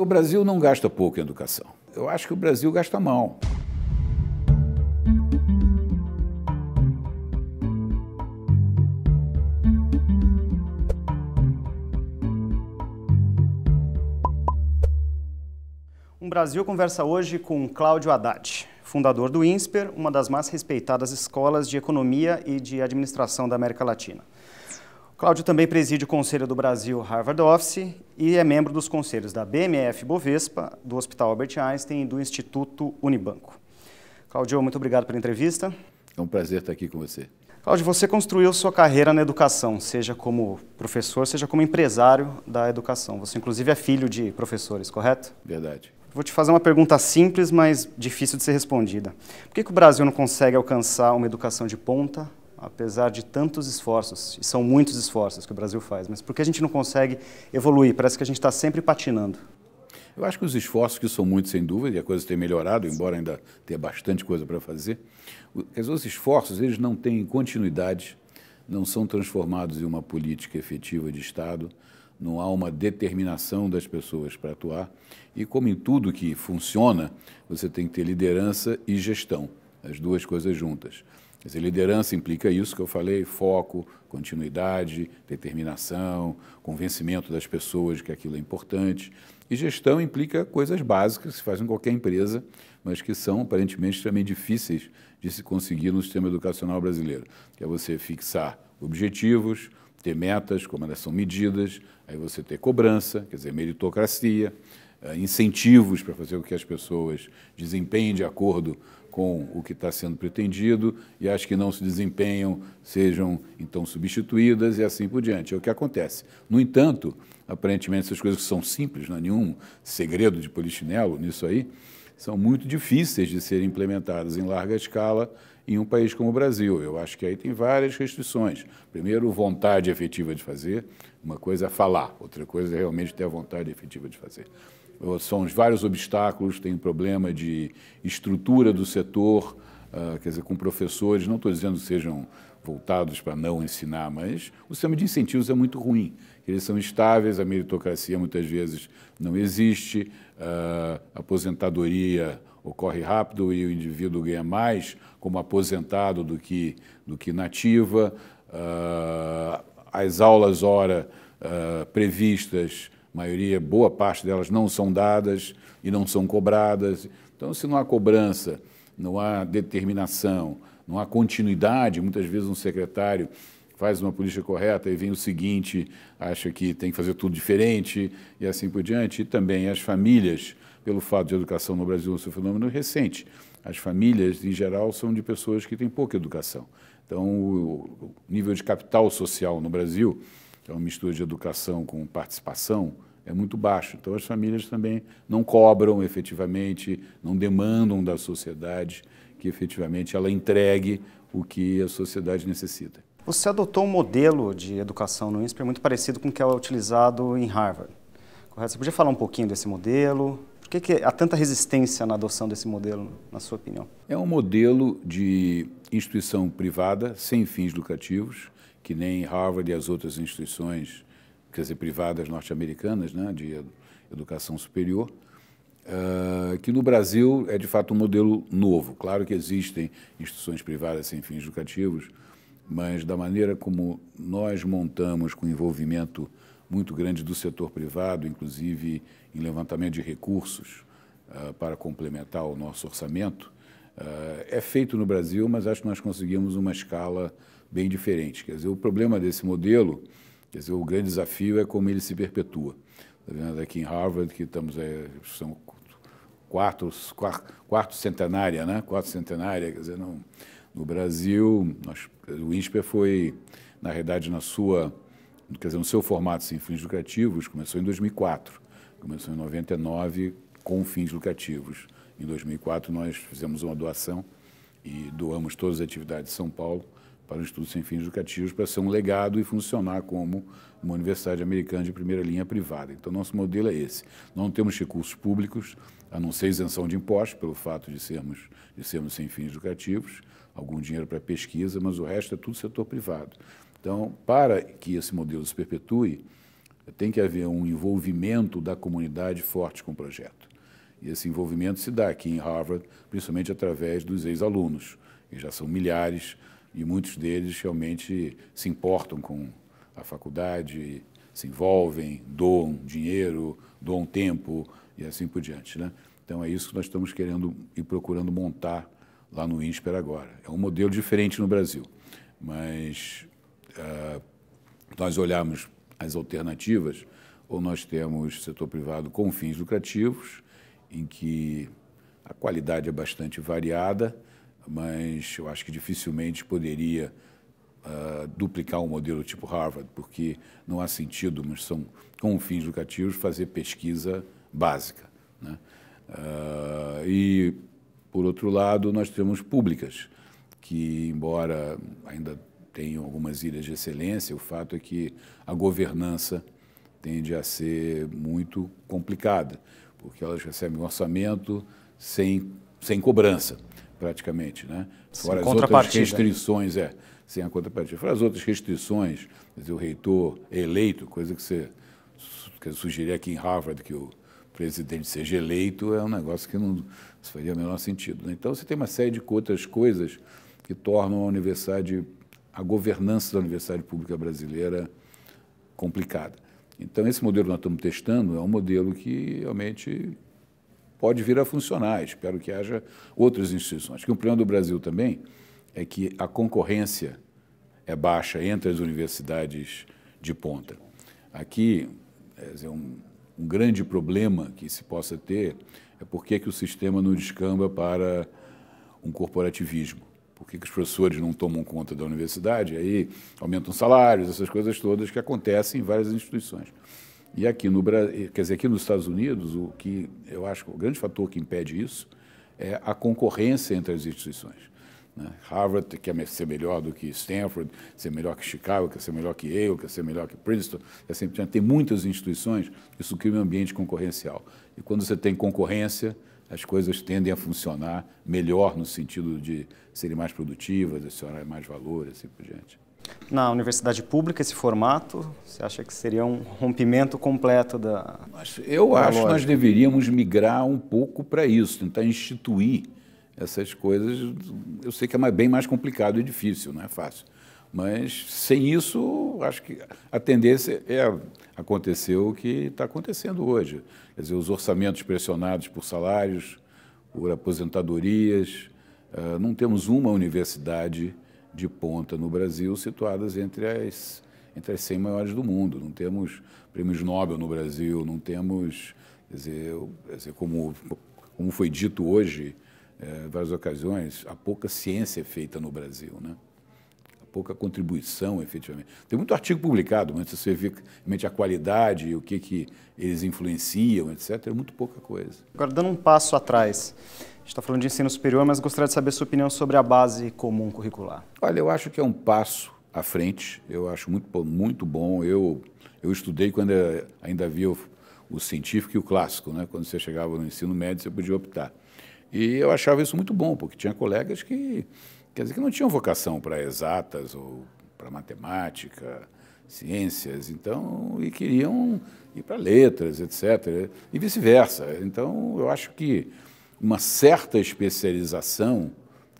O Brasil não gasta pouco em educação. Eu acho que o Brasil gasta mal. Um Brasil conversa hoje com Cláudio Haddad, fundador do INSPER, uma das mais respeitadas escolas de economia e de administração da América Latina. Cláudio também preside o Conselho do Brasil Harvard Office e é membro dos conselhos da BMF Bovespa, do Hospital Albert Einstein e do Instituto Unibanco. Cláudio, muito obrigado pela entrevista. É um prazer estar aqui com você. Cláudio, você construiu sua carreira na educação, seja como professor, seja como empresário da educação. Você, inclusive, é filho de professores, correto? Verdade. Vou te fazer uma pergunta simples, mas difícil de ser respondida. Por que, que o Brasil não consegue alcançar uma educação de ponta apesar de tantos esforços, e são muitos esforços que o Brasil faz, mas por que a gente não consegue evoluir? Parece que a gente está sempre patinando. Eu acho que os esforços, que são muitos, sem dúvida, e a coisa tem melhorado, embora ainda tenha bastante coisa para fazer, os esforços eles não têm continuidade, não são transformados em uma política efetiva de Estado, não há uma determinação das pessoas para atuar. E como em tudo que funciona, você tem que ter liderança e gestão, as duas coisas juntas dizer, liderança implica isso que eu falei: foco, continuidade, determinação, convencimento das pessoas de que aquilo é importante. E gestão implica coisas básicas que se fazem em qualquer empresa, mas que são aparentemente também difíceis de se conseguir no sistema educacional brasileiro, que é você fixar objetivos, ter metas, como elas são medidas, aí você ter cobrança, quer dizer, meritocracia, eh, incentivos para fazer com que as pessoas desempenhem de acordo com o que está sendo pretendido e as que não se desempenham sejam então substituídas e assim por diante. É o que acontece. No entanto, aparentemente essas coisas que são simples, não há é nenhum segredo de polichinelo nisso aí, são muito difíceis de serem implementadas em larga escala em um país como o Brasil. Eu acho que aí tem várias restrições. Primeiro, vontade efetiva de fazer, uma coisa é falar, outra coisa é realmente ter a vontade efetiva de fazer são vários obstáculos, tem problema de estrutura do setor, ah, quer dizer, com professores, não estou dizendo que sejam voltados para não ensinar, mas o sistema de incentivos é muito ruim. Eles são instáveis, a meritocracia muitas vezes não existe, ah, a aposentadoria ocorre rápido e o indivíduo ganha mais como aposentado do que, do que nativa. Ah, as aulas hora previstas maioria, boa parte delas não são dadas e não são cobradas. Então, se não há cobrança, não há determinação, não há continuidade, muitas vezes um secretário faz uma política correta e vem o seguinte, acha que tem que fazer tudo diferente e assim por diante. E também as famílias, pelo fato de a educação no Brasil ser um fenômeno recente, as famílias, em geral, são de pessoas que têm pouca educação. Então, o nível de capital social no Brasil, que é uma mistura de educação com participação, é muito baixo. Então, as famílias também não cobram efetivamente, não demandam da sociedade que efetivamente ela entregue o que a sociedade necessita. Você adotou um modelo de educação no INSPER muito parecido com o que é utilizado em Harvard. Correto? Você podia falar um pouquinho desse modelo? Por que, que há tanta resistência na adoção desse modelo, na sua opinião? É um modelo de instituição privada, sem fins lucrativos, que nem Harvard e as outras instituições quer dizer, privadas norte-americanas, né, de educação superior, uh, que no Brasil é de fato um modelo novo. Claro que existem instituições privadas sem fins educativos, mas da maneira como nós montamos com envolvimento muito grande do setor privado, inclusive em levantamento de recursos uh, para complementar o nosso orçamento, uh, é feito no Brasil, mas acho que nós conseguimos uma escala bem diferente. Quer dizer, o problema desse modelo Quer dizer, o grande desafio é como ele se perpetua. Está vendo aqui em Harvard, que estamos é, são quatro, quatro, quatro centenária, né? Quatro centenária, quer dizer, não, no Brasil, nós, o INSPER foi, na realidade, na sua, quer dizer, no seu formato sem fins lucrativos, começou em 2004, começou em 99 com fins lucrativos. Em 2004 nós fizemos uma doação e doamos todas as atividades de São Paulo para o estudo sem fins educativos, para ser um legado e funcionar como uma universidade americana de primeira linha privada. Então, nosso modelo é esse. Não temos recursos públicos, a não ser isenção de impostos, pelo fato de sermos, de sermos sem fins educativos, algum dinheiro para pesquisa, mas o resto é tudo setor privado. Então, para que esse modelo se perpetue, tem que haver um envolvimento da comunidade forte com o projeto. E esse envolvimento se dá aqui em Harvard, principalmente através dos ex-alunos, que já são milhares, e muitos deles realmente se importam com a faculdade, se envolvem, doam dinheiro, doam tempo e assim por diante. Né? Então é isso que nós estamos querendo e procurando montar lá no INSPER agora. É um modelo diferente no Brasil, mas uh, nós olhamos as alternativas, ou nós temos setor privado com fins lucrativos, em que a qualidade é bastante variada, mas eu acho que dificilmente poderia uh, duplicar um modelo tipo Harvard, porque não há sentido, mas são com fins lucrativos, fazer pesquisa básica. Né? Uh, e, por outro lado, nós temos públicas, que, embora ainda tenham algumas ilhas de excelência, o fato é que a governança tende a ser muito complicada, porque elas recebem um orçamento sem, sem cobrança praticamente, né? Fora Sem as outras restrições, é. Sem a contrapartida. Fora as outras restrições, dizer, o reitor eleito, coisa que você que eu sugeri aqui em Harvard que o presidente seja eleito, é um negócio que não faria o menor sentido. Né? Então, você tem uma série de outras coisas que tornam a universidade, a governança da universidade pública brasileira complicada. Então, esse modelo que nós estamos testando é um modelo que realmente pode vir a funcionar. Espero que haja outras instituições. Que o problema do Brasil também é que a concorrência é baixa entre as universidades de ponta. Aqui, é um, um grande problema que se possa ter é por que é o sistema não descamba para um corporativismo. Por que, é que os professores não tomam conta da universidade? Aí aumentam salários, essas coisas todas que acontecem em várias instituições. E aqui no Brasil, eh, quer dizer, aqui nos Estados Unidos, o que eu acho que o grande fator que impede isso é a concorrência entre as instituições. Né? Harvard quer é ser melhor do que Stanford, ser melhor que Chicago, quer ser melhor que Yale, quer ser melhor que Princeton, é sempre tem muitas instituições, isso cria um ambiente concorrencial. E quando você tem concorrência, as coisas tendem a funcionar melhor no sentido de serem mais produtivas, adicionarem mais valor, assim por diante na universidade pública esse formato? Você acha que seria um rompimento completo da. Eu da acho que nós deveríamos migrar um pouco para isso, tentar instituir essas coisas. Eu sei que é bem mais complicado e difícil, não é fácil. Mas sem isso, acho que a tendência é, é acontecer o que está acontecendo hoje. Quer dizer, os orçamentos pressionados por salários, por aposentadorias. Eh, não temos uma universidade de ponta no Brasil, situadas entre as, entre as 100 maiores do mundo. Não temos prêmios Nobel no Brasil, não temos, quer dizer, quer dizer como, como foi dito hoje, em é, várias ocasiões, há pouca ciência é feita no Brasil, né? há pouca contribuição, efetivamente. Tem muito artigo publicado, mas se você vê realmente a qualidade, o que, que eles influenciam, etc., é muito pouca coisa. Agora, dando um passo atrás, está falando de ensino superior, mas gostaria de saber sua opinião sobre a base comum curricular. Olha, eu acho que é um passo à frente, eu acho muito, muito bom. Eu, eu estudei quando eu ainda havia o, o, científico e o clássico, né? quando você chegava no ensino médio, você podia optar. E eu achava isso muito bom, porque tinha colegas que, quer dizer, que não tinham vocação para exatas ou para matemática, ciências, então, e queriam ir para letras, etc., e vice-versa. Então, eu acho que uma certa especialização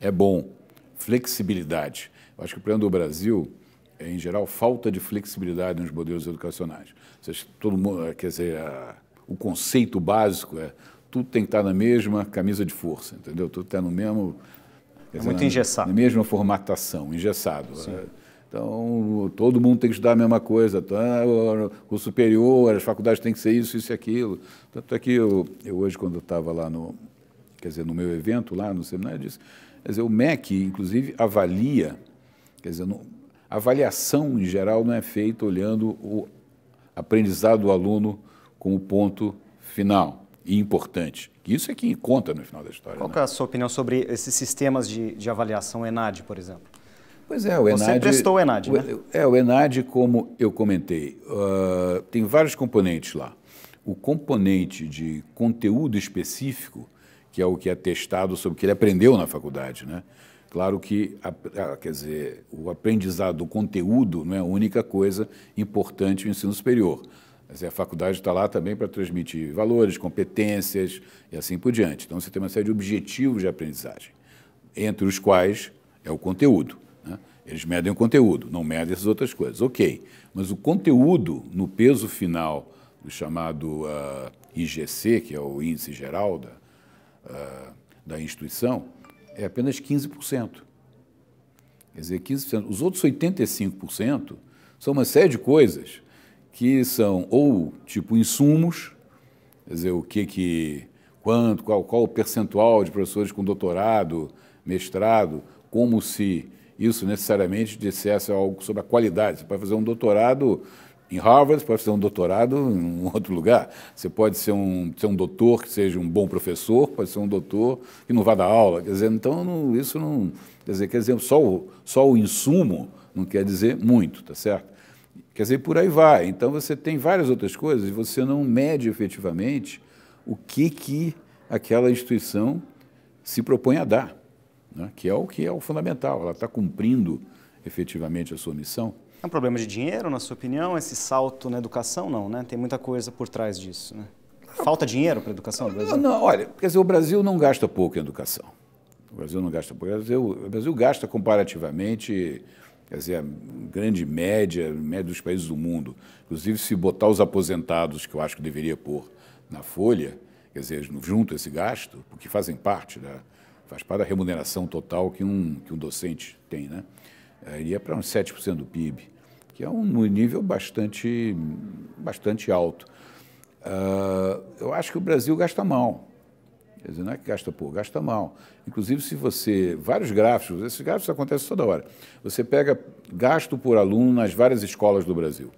é bom, flexibilidade. Eu acho que o problema do Brasil é, em geral, falta de flexibilidade nos modelos educacionais. Seja, todo mundo, eh, quer dizer, a, o conceito básico é tudo tem que estar na mesma camisa de força, entendeu? Tudo está no mesmo... É dizer, muito na, engessado. Na mesma formatação, engessado. Né? então, todo mundo tem que estudar a mesma coisa. Tá? o superior, as faculdades têm que ser isso, isso e aquilo. Tanto é que eu, eu hoje, quando eu estava lá no, quer dizer, no meu evento lá no seminário, disse, quer dizer, o MEC, inclusive, avalia, quer dizer, não, avaliação em geral não é feita olhando o aprendizado do aluno como ponto final e importante. Isso é que conta no final da história. Qual né? é a sua opinião sobre esses sistemas de, de avaliação ENAD, por exemplo? Pois é, o ENAD... Você prestou o ENAD, o, né? É, o ENAD, como eu comentei, uh, tem vários componentes lá. O componente de conteúdo específico que é o que é testado sobre o que ele aprendeu na faculdade, né? Claro que, quer dizer, o aprendizado do conteúdo não é a única coisa importante no ensino superior. Mas a faculdade está lá também para transmitir valores, competências e assim por diante. Então, você tem uma série de objetivos de aprendizagem, entre os quais é o conteúdo. Né? Eles medem o conteúdo, não medem essas outras coisas. Ok, mas o conteúdo, no peso final do chamado uh, ah, IGC, que é o Índice Geral da ah, da instituição é apenas 15%. Quer dizer, 15%. Os outros 85% são uma série de coisas que são ou tipo insumos, quer dizer, o que que quanto, qual, qual o percentual de professores com doutorado, mestrado, como se isso necessariamente dissesse algo sobre a qualidade. Você pode fazer um doutorado em Harvard, pode fazer um doutorado em outro lugar. Você pode ser um, ser um doutor que seja um bom professor, pode ser um doutor que não vá dar aula. Quer dizer, então não, isso não. Quer dizer, quer dizer só, o, só o insumo não quer dizer muito, tá certo? Quer dizer, por aí vai. Então você tem várias outras coisas e você não mede efetivamente o que, que aquela instituição se propõe a dar, né? que é o que é o fundamental. Ela está cumprindo efetivamente a sua missão. É um problema de dinheiro, na sua opinião, esse salto na educação? Não, né? Tem muita coisa por trás disso, né? Falta dinheiro para a educação no Brasil? Não, não, olha, quer dizer, o Brasil não gasta pouco em educação. O Brasil não gasta pouco. O Brasil, o Brasil gasta comparativamente, quer dizer, a grande média, média dos países do mundo. Inclusive, se botar os aposentados, que eu acho que deveria pôr na folha, quer dizer, junto esse gasto, porque fazem parte da, faz parte da remuneração total que um, que um docente tem, né? É, iria para uns 7% do PIB, que é um nível bastante, bastante alto. Uh, eu acho que o Brasil gasta mal. Quer dizer, não é que gasta pouco, gasta mal. Inclusive, se você. Vários gráficos, esses gráficos acontecem toda hora. Você pega gasto por aluno nas várias escolas do Brasil.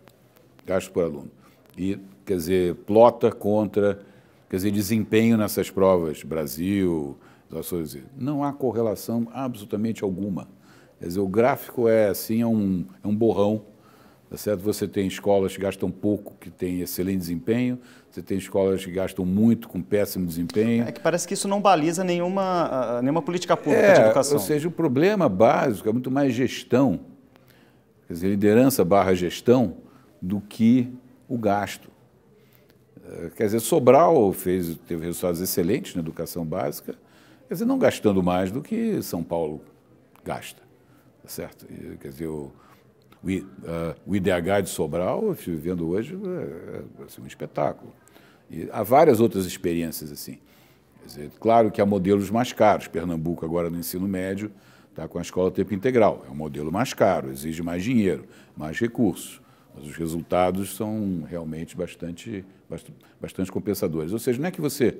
Gasto por aluno. E, quer dizer, plota contra, quer dizer, desempenho nessas provas, Brasil, as ações. Não há correlação absolutamente alguma. Quer dizer, o gráfico é assim, é um, é um borrão. Tá certo? Você tem escolas que gastam pouco, que têm excelente desempenho, você tem escolas que gastam muito com péssimo desempenho. É que parece que isso não baliza nenhuma, nenhuma política pública é, de educação. Ou seja, o problema básico é muito mais gestão, quer dizer, liderança barra gestão, do que o gasto. Eh, quer dizer, Sobral fez, teve resultados excelentes na educação básica, quer dizer, não gastando mais do que São Paulo gasta certo? quer dizer, o, o, uh, o, IDH de Sobral, eu estive vendo hoje, é, é assim, um espetáculo. E há várias outras experiências assim. Dizer, claro que há modelos mais caros. Pernambuco, agora no ensino médio, está com a escola tempo integral. É um modelo mais caro, exige mais dinheiro, mais recursos. Mas os resultados são realmente bastante, bastante, bastante compensadores. Ou seja, não é que você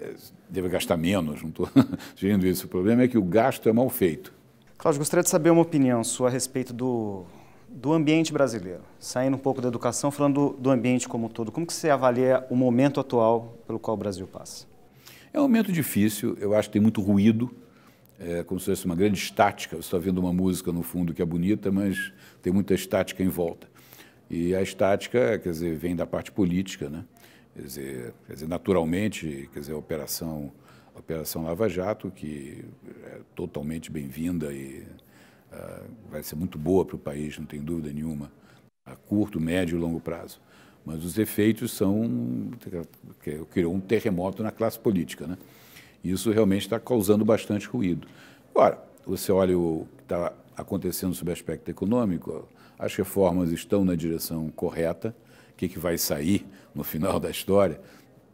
é, deve gastar menos, não estou sugerindo isso. O problema é que o gasto é mal feito. Cláudio, gostaria de saber uma opinião sua a respeito do, do ambiente brasileiro. Saindo um pouco da educação, falando do, do ambiente como um todo. Como que você avalia o momento atual pelo qual o Brasil passa? É um momento difícil, eu acho que tem muito ruído, é como se fosse uma grande estática. Você está vendo uma música no fundo que é bonita, mas tem muita estática em volta. E a estática, quer dizer, vem da parte política, né? Quer dizer, quer dizer naturalmente, quer dizer, a operação Operação Lava Jato, que é totalmente bem-vinda e uh, vai ser muito boa para o país, não tem dúvida nenhuma, a curto, médio e longo prazo. Mas os efeitos são. criou um terremoto na classe política. Né? Isso realmente está causando bastante ruído. Agora, você olha o que está acontecendo sob o aspecto econômico, as reformas estão na direção correta. O que, que vai sair no final da história?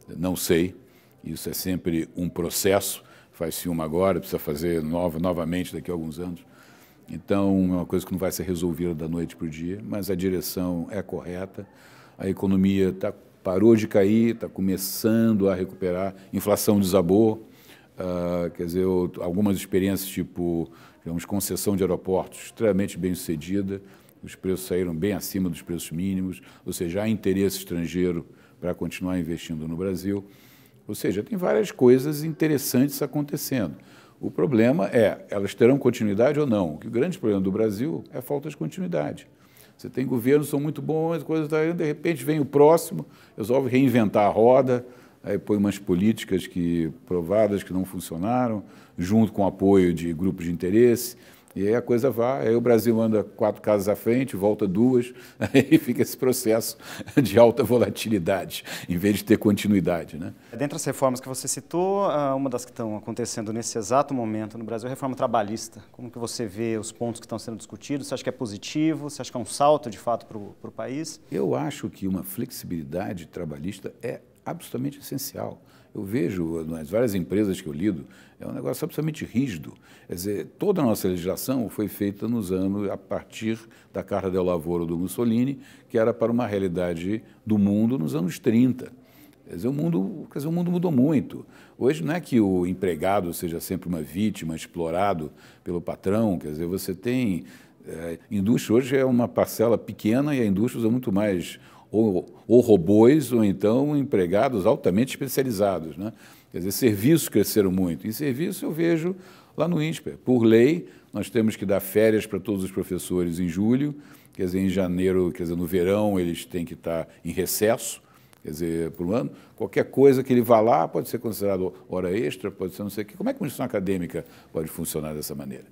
Não sei, isso é sempre um processo, faz-se uma agora, precisa fazer nova novamente daqui a alguns anos. Então, é uma coisa que não vai ser resolvida da noite para o dia, mas a direção é correta. A economia tá, parou de cair, está começando a recuperar, inflação desabou. Uh, quer dizer, algumas experiências, tipo, digamos, concessão de aeroportos, extremamente bem sucedida, os preços saíram bem acima dos preços mínimos, ou seja, há interesse estrangeiro para continuar investindo no Brasil. Ou seja, tem várias coisas interessantes acontecendo. O problema é, elas terão continuidade ou não? O grande problema do Brasil é a falta de continuidade. Você tem governos que são muito bons, coisas de repente vem o próximo, resolve reinventar a roda, aí põe umas políticas que provadas que não funcionaram, junto com o apoio de grupos de interesse. E aí a coisa vai, aí o Brasil anda quatro casas à frente, volta duas, aí fica esse processo de alta volatilidade, em vez de ter continuidade. Né? Dentre as reformas que você citou, ah, uma das que estão acontecendo nesse exato momento no Brasil é a reforma trabalhista. Como que você vê os pontos que estão sendo discutidos? Você acha que é positivo? Você acha que é um salto, de fato, para o país? Eu acho que uma flexibilidade trabalhista é absolutamente essencial. Eu vejo nas várias empresas que eu lido, é um negócio absolutamente rígido. Quer dizer, toda a nossa legislação foi feita nos anos, a partir da Carta del Lavoro do Mussolini, que era para uma realidade do mundo nos anos 30. Quer dizer, o mundo, quer dizer, o mundo mudou muito. Hoje não é que o empregado seja sempre uma vítima, explorado pelo patrão, quer dizer, você tem... É, indústria hoje é uma parcela pequena e a indústria usa muito mais ou, ou robôs, ou então empregados altamente especializados. Né? Quer dizer, serviços cresceram muito. E serviço eu vejo lá no INSPER. Por lei, nós temos que dar férias para todos os professores em julho, quer dizer, em janeiro, quer dizer, no verão eles têm que estar em recesso, quer dizer, por um ano. Qualquer coisa que ele vá lá pode ser considerado hora extra, pode ser não sei o quê. Como é que a instituição acadêmica pode funcionar dessa maneira?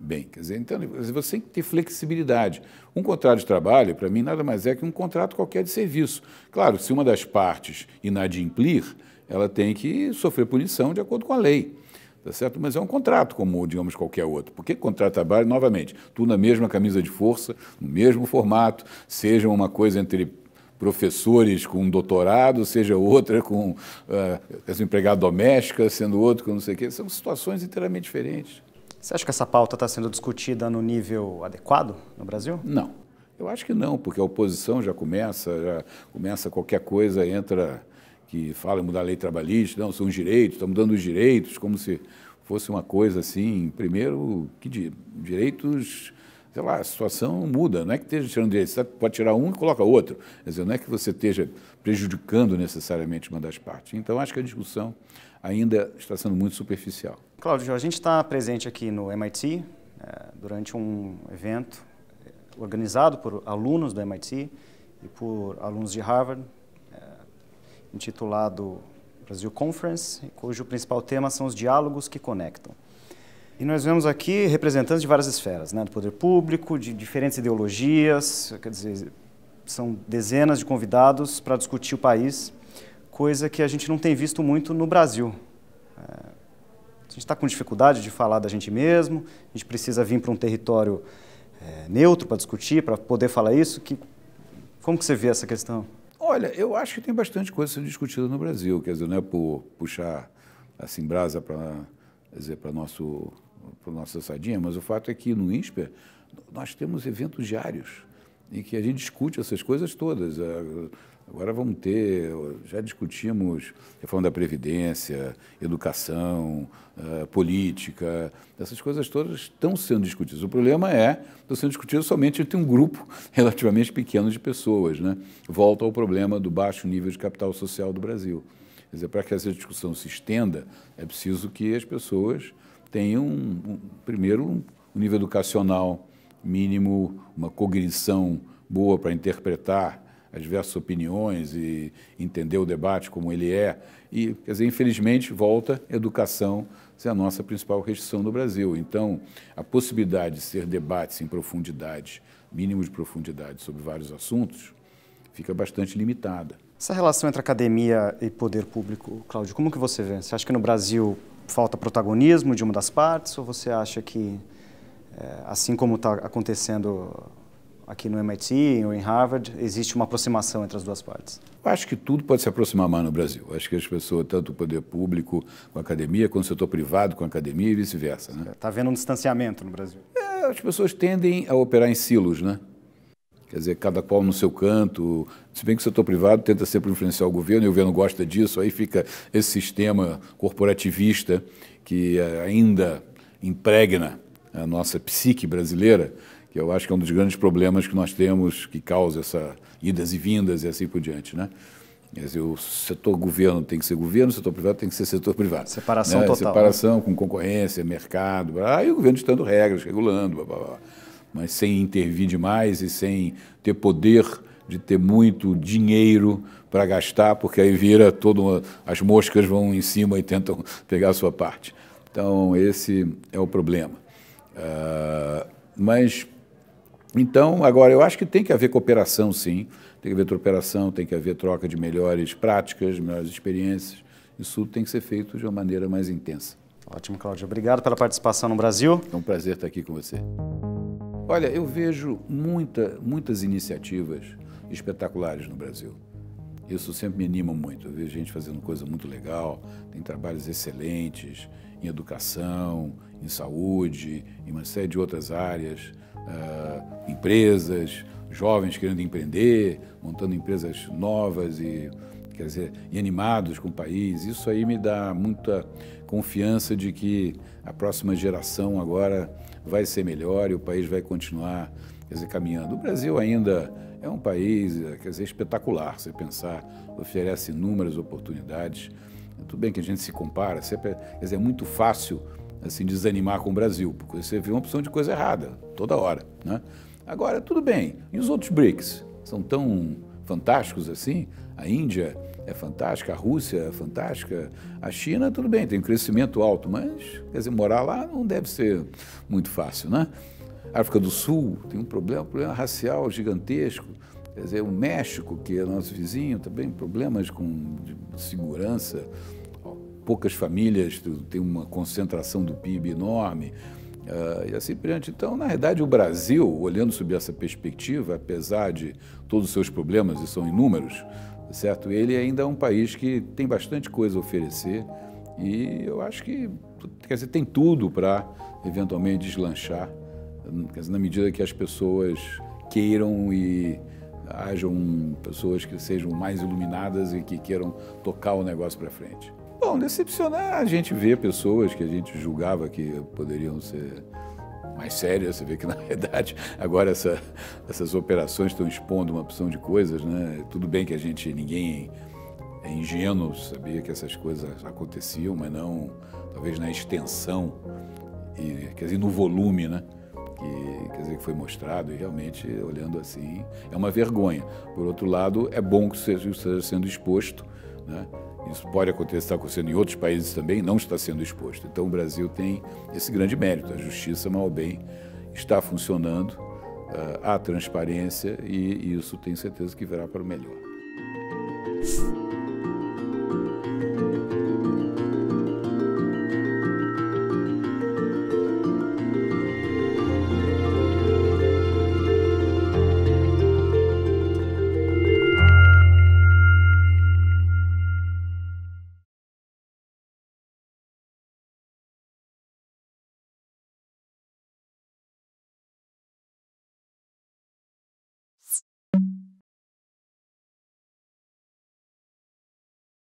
bem. Quer dizer, então você tem que ter flexibilidade. Um contrato de trabalho, para mim, nada mais é que um contrato qualquer de serviço. Claro, se uma das partes inadimplir, ela tem que sofrer punição de acordo com a lei. Tá certo? Mas é um contrato como, digamos, qualquer outro. Porque contrato de trabalho, novamente, tudo na mesma camisa de força, no mesmo formato, seja uma coisa entre professores com doutorado, seja outra com uh, empregada doméstica, sendo outro com não sei o quê, são situações inteiramente diferentes. Você acha que essa pauta está sendo discutida no nível adequado no Brasil? Não. Eu acho que não, porque a oposição já começa, já começa qualquer coisa, entra que fala em mudar a lei trabalhista, não, são os direitos, estamos dando os direitos, como se fosse uma coisa assim, primeiro, que direitos, sei lá, a situação muda, não é que esteja tirando direitos, você tá, pode tirar um e coloca outro, quer dizer, não é que você esteja prejudicando necessariamente uma das partes. Então, acho que a discussão ainda está sendo muito superficial. Cláudio, a gente está presente aqui no MIT é, eh, durante um evento eh, organizado por alunos do MIT e por alunos de Harvard, é, intitulado Brasil Conference, cujo principal tema são os diálogos que conectam. E nós vemos aqui representantes de várias esferas, né, do poder público, de diferentes ideologias, quer dizer, são dezenas de convidados para discutir o país coisa que a gente não tem visto muito no Brasil. É, a gente está com dificuldade de falar da gente mesmo, a gente precisa vir para um território é, neutro para discutir, para poder falar isso. Que, como que você vê essa questão? Olha, eu acho que tem bastante coisa sendo discutida no Brasil, quer dizer, não é por puxar assim brasa para dizer para nosso para nossa sardinha, mas o fato é que no INSPER nós temos eventos diários em que a gente discute essas coisas todas. É, Agora vamos ter, já discutimos reforma tá da Previdência, educação, eh, política, essas coisas todas estão sendo discutidas. O problema é, estão sendo discutidas somente entre um grupo relativamente pequeno de pessoas. Né? Volta ao problema do baixo nível de capital social do Brasil. Quer dizer, para que essa discussão se estenda, é preciso que as pessoas tenham, um, primeiro, um nível educacional mínimo, uma cognição boa para interpretar as diversas opiniões e entender o debate como ele é. E, quer dizer, infelizmente, volta educação ser a nossa principal restrição no Brasil. Então, a possibilidade de ser debates em profundidade, mínimo de profundidade sobre vários assuntos, fica bastante limitada. Essa relação entre academia e poder público, Cláudio, como que você vê? Você acha que no Brasil falta protagonismo de uma das partes ou você acha que, eh, assim como está acontecendo aqui no MIT ou em Harvard, existe uma aproximação entre as duas partes? Eu acho que tudo pode se aproximar mais no Brasil. Eu acho que as pessoas, tanto o poder público com a academia, quanto o setor privado com a academia e vice-versa. Está né? Tá havendo um distanciamento no Brasil? É, as pessoas tendem a operar em silos, né? Quer dizer, cada qual no seu canto. Se bem que o setor privado tenta sempre influenciar o governo e o governo gosta disso, aí fica esse sistema corporativista que eh, ainda impregna a nossa psique brasileira que eu acho que é um dos grandes problemas que nós temos, que causa essa idas e vindas e assim por diante, né? Quer dizer, o setor governo tem que ser governo, o setor privado tem que ser setor privado. Separação né? total. Separação com concorrência, mercado, aí o governo estando regras, regulando, blá, blá, blá. mas sem intervir demais e sem ter poder de ter muito dinheiro para gastar, porque aí vira todo uma, as moscas vão em cima e tentam pegar a sua parte. Então esse é o problema. Uh, mas então, agora, eu acho que tem que haver cooperação, sim. Tem que haver cooperação, tem que haver troca de melhores práticas, melhores experiências. Isso tem que ser feito de uma maneira mais intensa. Ótimo, Cláudio. Obrigado pela participação no Brasil. É um prazer estar aqui com você. Olha, eu vejo muita, muitas iniciativas espetaculares no Brasil. Isso sempre me anima muito. Eu vejo gente fazendo coisa muito legal, tem trabalhos excelentes em educação, em saúde, em uma série de outras áreas uh, empresas, jovens querendo empreender, montando empresas novas e quer dizer, e animados com o país. Isso aí me dá muita confiança de que a próxima geração agora vai ser melhor e o país vai continuar quer dizer, caminhando. O Brasil ainda é um país quer dizer, espetacular, se pensar, oferece inúmeras oportunidades. Tudo bem que a gente se compara, sempre, é, quer dizer, é muito fácil assim, desanimar com o Brasil, porque você vê uma opção de coisa errada toda hora. Né? Agora, tudo bem, e os outros BRICS? São tão fantásticos assim? A Índia é fantástica, a Rússia é fantástica, a China, tudo bem, tem um crescimento alto, mas, quer dizer, morar lá não deve ser muito fácil, né? A África do Sul tem um problema, um problema racial gigantesco, quer dizer, o México, que é nosso vizinho, também problemas com segurança, poucas famílias, tem uma concentração do PIB enorme. Uh, e assim por diante. Então, na realidade, o Brasil, olhando sob essa perspectiva, apesar de todos os seus problemas, e são inúmeros, certo? Ele ainda é um país que tem bastante coisa a oferecer e eu acho que quer dizer, tem tudo para eventualmente deslanchar, dizer, na medida que as pessoas queiram e hajam pessoas que sejam mais iluminadas e que queiram tocar o negócio para frente. Bom, decepcionar, a gente vê pessoas que a gente julgava que poderiam ser mais sérias, você vê que na verdade agora essa, essas operações estão expondo uma opção de coisas, né? Tudo bem que a gente, ninguém é ingênuo, sabia que essas coisas aconteciam, mas não, talvez na extensão, e, quer dizer, no volume, né? Que, quer dizer, que foi mostrado e realmente, olhando assim, é uma vergonha. Por outro lado, é bom que isso esteja sendo exposto, né? Isso pode acontecer, está acontecendo em outros países também, não está sendo exposto. Então o Brasil tem esse grande mérito. A justiça, mal ou bem, está funcionando, ah, há transparência e isso tem certeza que virá para o melhor.